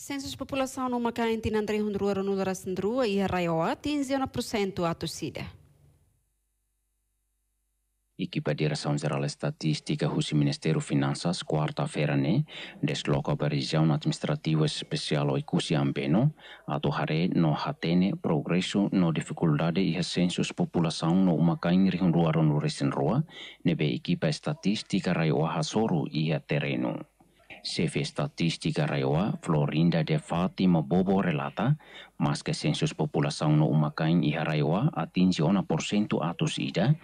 Census população no cá em Tinandre Hundrua, Nudora Sandrua e Arraioa, 15% a torcida. Equipa Direção Geral Estatística do Ministério Finanças, quarta-feira, né, desloca para a região administrativa especial Oikusiambeno, a Tohare no Hatene, progresso no dificuldade e recensos população no Umakain Rinruaro no Resenroa, nebe equipa estatística Raioa Hasoru e a terreno. CV Statistika Rewa, Florinda de Fatima Bobo relata, mas ke sensus populasaun no Umacain e Rewa ona porsentu atus ida,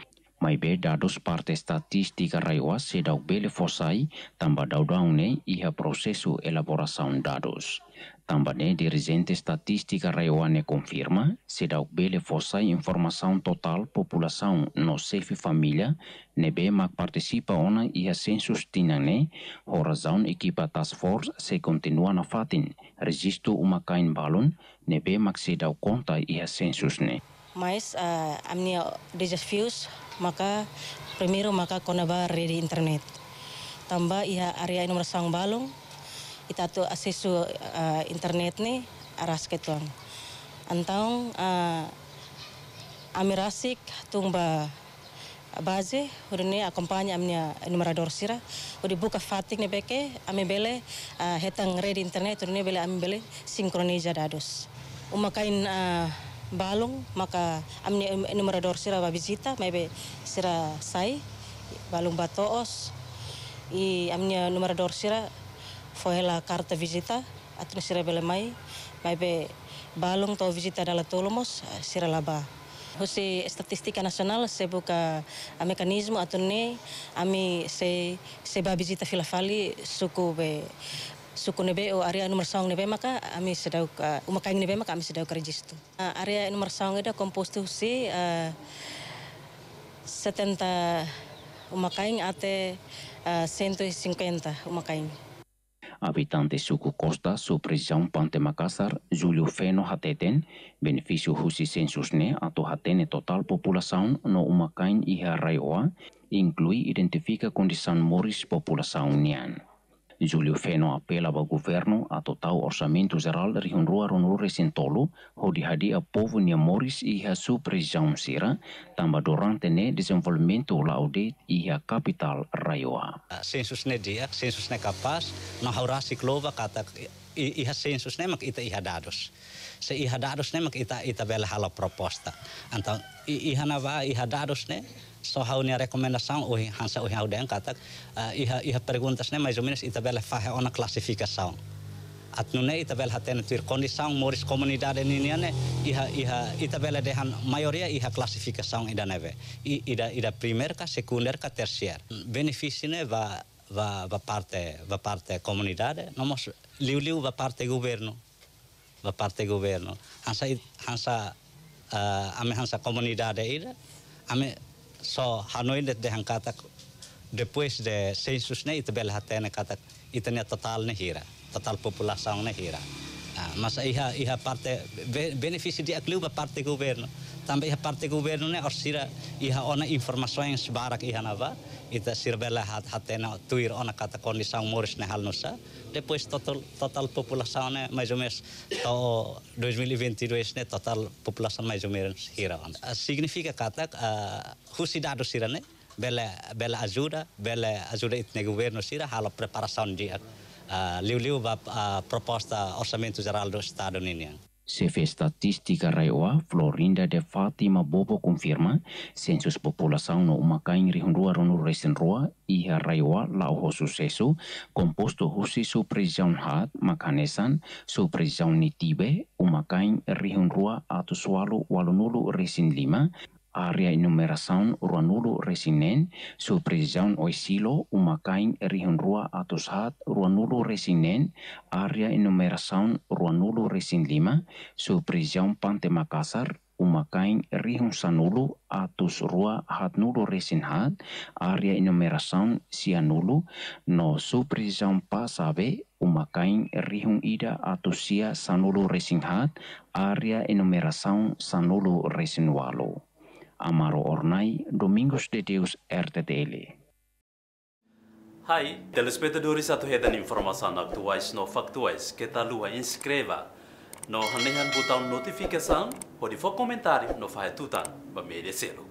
be dados parte statistika Rewa sedau bele fosai tamba daudaune iha prosesu elaborasaun dados. Também dirigente estatística Raiwane confirma se dá bele força informação total população no sefe família nebe mac participa ona e a census tinane horizon equipa task force se continua na fatin registro uma kain balon nebe mac se dá conta e a census ne mas uh, ah, amnia desafios maka primeiro maka konaba rede internet tamba ia area nomor sang balong kita tu asesu uh, internet ni aras ketuang. Antang uh, eh, amirasik tumba baze hurni akompanya amnya numerador sira udah buka fatik nih beke ame bele uh, hetang red internet hurni bele ame bele sinkroniza dados umakain uh, balung maka amnya numerador sira babisita mebe sira sai balung batoos i amnya numerador sira foi la carta visita atun sira bele mai mai be balung to visita dala tolomos sira laba Husi statistika nasional se buka a mekanisme atau ne ami se se ba visita filafali suku be suku nebe o area nomor song nebe maka ami sedau umakain umakang nebe maka ami sedau kerjistu. Uh, area nomor song eda kompostu husi uh, setenta umakaing ate uh, 150 umakaing habitante suku costa suprisión pante Makassar, Julio Feno hateten, beneficio husi sensusne atau hatene total populasaun no umakain iha raioa, inclui identifica condição moris população nian. Julio Feno apela ba governo atau orçamento geral rihun rua runure sintolo ho hadi a povo nia Morris iha e su presião sira tamba dorang tene desenvolvimento laude iha e capital Raioa. Sensus ne dia, sensus ne kapas, no haura siklova kata iha sensus ne mak ita iha dados. Se iha dados ne mak ita ita bela hala proposta. Antau iha na va iha dados ne só uma recomendação o hansa o hauden katak ah, iha iha perguntas né mais ou menos itabela faz ona classificação atnune itabela haten tuir condição moris comunidade niniane iha iha itabela dehan maioria iha classificação ida neve i ida ida primeira ka secundaire ka terciaire benefício né va va va parte va parte comunidade nomos liu liu va parte governo va parte governo hansa hansa uh, ah, ame hansa comunidade ida ame so hanoindet de katak depois de census ne itbel hatene katak itene total ne hira total populasaung ne hira Ah, mas iha, iha parte, benefício de aquilo clube parte governo. Também a parte governo, né? Orsira, iha ona informações barak iha nava. Ita sirbela hat hatena tuir ona kata condição moris ne hal Depois total, total população, né? Mais ou menos, to 2022, né? Total população mais ou menos hira ona. Ah, significa kata, uh, ah, husidado sira, né? Bela, bela ajuda, bela ajuda itne governo sira, halo preparação dia liu-liu a, a proposta Orçamento Geral do Estado Ninian. Chefe estatística Raiwa, Florinda de Fátima Bobo confirma, census população no Macain Rihundua Ronu Resenrua e Raiwa Lauho Sucesso, composto Husi Supresião Hat, Macanesan, Supresião Nitibe, Umakain Rihundua Atosualo Walunulu Resin Lima, Area enumeración ruanulo resinen surprizaun oisilo umakain Rua atushat ruanulo resinen area enumeración ruanulo resin lima surprizaun pante makasar umakain rihun sanulu atus rua área resin hat area enumeration, sianulu no surprizaun pasabe umakain rihun ida atusia sanulu resin área area sanulu resin Amaro Ornai, Domingos de Deus, RTTL. Hai, telespectadores atuhetan informação atuais no factuais que tal lua inscreva. No hanehan botão notificação, pode for comentário no fahetutan, ba merecelo.